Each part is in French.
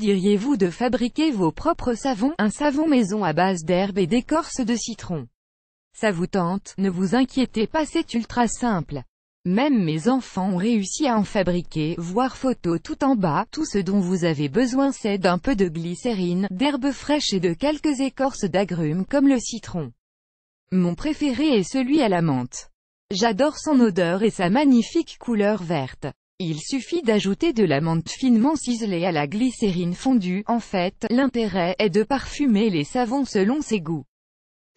diriez-vous de fabriquer vos propres savons Un savon maison à base d'herbes et d'écorce de citron. Ça vous tente Ne vous inquiétez pas c'est ultra simple. Même mes enfants ont réussi à en fabriquer, voir photo tout en bas, tout ce dont vous avez besoin c'est d'un peu de glycérine, d'herbes fraîches et de quelques écorces d'agrumes comme le citron. Mon préféré est celui à la menthe. J'adore son odeur et sa magnifique couleur verte. Il suffit d'ajouter de la menthe finement ciselée à la glycérine fondue, en fait, l'intérêt est de parfumer les savons selon ses goûts.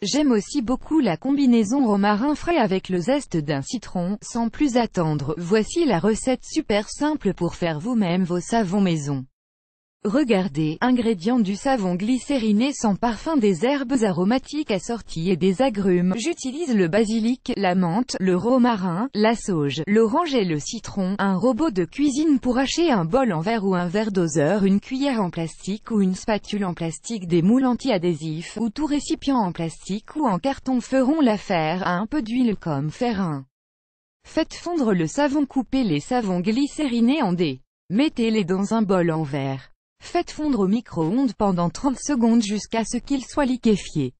J'aime aussi beaucoup la combinaison romarin frais avec le zeste d'un citron, sans plus attendre, voici la recette super simple pour faire vous-même vos savons maison. Regardez, ingrédients du savon glycériné sans parfum des herbes aromatiques assorties et des agrumes. J'utilise le basilic, la menthe, le romarin, la sauge, l'orange et le citron. Un robot de cuisine pour hacher un bol en verre ou un verre doseur, une cuillère en plastique ou une spatule en plastique, des moules antiadhésifs adhésifs ou tout récipient en plastique ou en carton feront l'affaire. Un peu d'huile comme ferrin. Faites fondre le savon, coupez les savons glycérinés en dés. Mettez-les dans un bol en verre. Faites fondre au micro-ondes pendant 30 secondes jusqu'à ce qu'il soit liquéfié.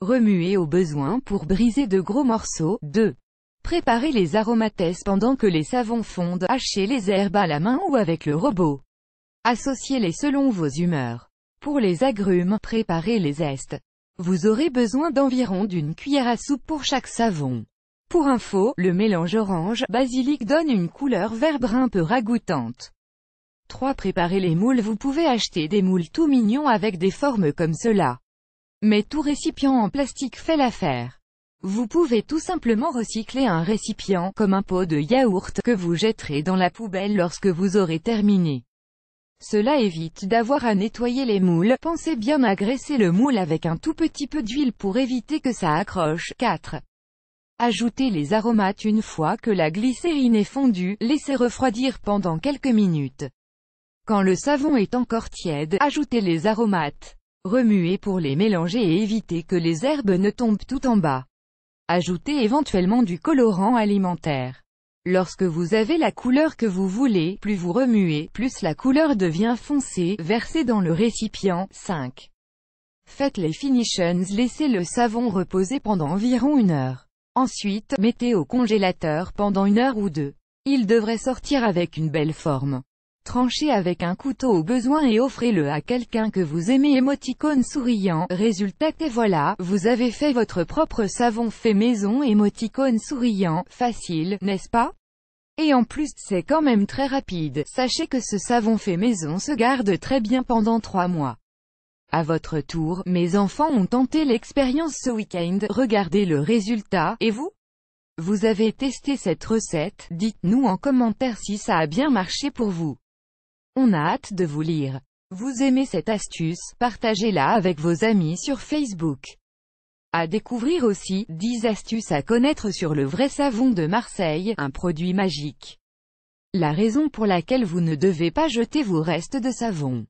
Remuez au besoin pour briser de gros morceaux. 2. Préparez les aromatesses pendant que les savons fondent, hachez les herbes à la main ou avec le robot. Associez-les selon vos humeurs. Pour les agrumes, préparez les zestes. Vous aurez besoin d'environ d'une cuillère à soupe pour chaque savon. Pour info, le mélange orange-basilic donne une couleur vert brun peu ragoûtante. 3. Préparer les moules Vous pouvez acheter des moules tout mignons avec des formes comme cela. Mais tout récipient en plastique fait l'affaire. Vous pouvez tout simplement recycler un récipient, comme un pot de yaourt, que vous jetterez dans la poubelle lorsque vous aurez terminé. Cela évite d'avoir à nettoyer les moules, pensez bien à graisser le moule avec un tout petit peu d'huile pour éviter que ça accroche. 4. Ajoutez les aromates une fois que la glycérine est fondue, laissez refroidir pendant quelques minutes. Quand le savon est encore tiède, ajoutez les aromates. Remuez pour les mélanger et évitez que les herbes ne tombent tout en bas. Ajoutez éventuellement du colorant alimentaire. Lorsque vous avez la couleur que vous voulez, plus vous remuez, plus la couleur devient foncée, versez dans le récipient, 5. Faites les finitions, laissez le savon reposer pendant environ une heure. Ensuite, mettez au congélateur pendant une heure ou deux. Il devrait sortir avec une belle forme. Tranchez avec un couteau au besoin et offrez-le à quelqu'un que vous aimez émoticône souriant, résultat et voilà, vous avez fait votre propre savon fait maison émoticône souriant, facile, n'est-ce pas et en plus c'est quand même très rapide, sachez que ce savon fait maison se garde très bien pendant 3 mois. À votre tour, mes enfants ont tenté l'expérience ce week-end, regardez le résultat, et vous Vous avez testé cette recette, dites-nous en commentaire si ça a bien marché pour vous. On a hâte de vous lire. Vous aimez cette astuce, partagez-la avec vos amis sur Facebook. À découvrir aussi, 10 astuces à connaître sur le vrai savon de Marseille, un produit magique. La raison pour laquelle vous ne devez pas jeter vos restes de savon.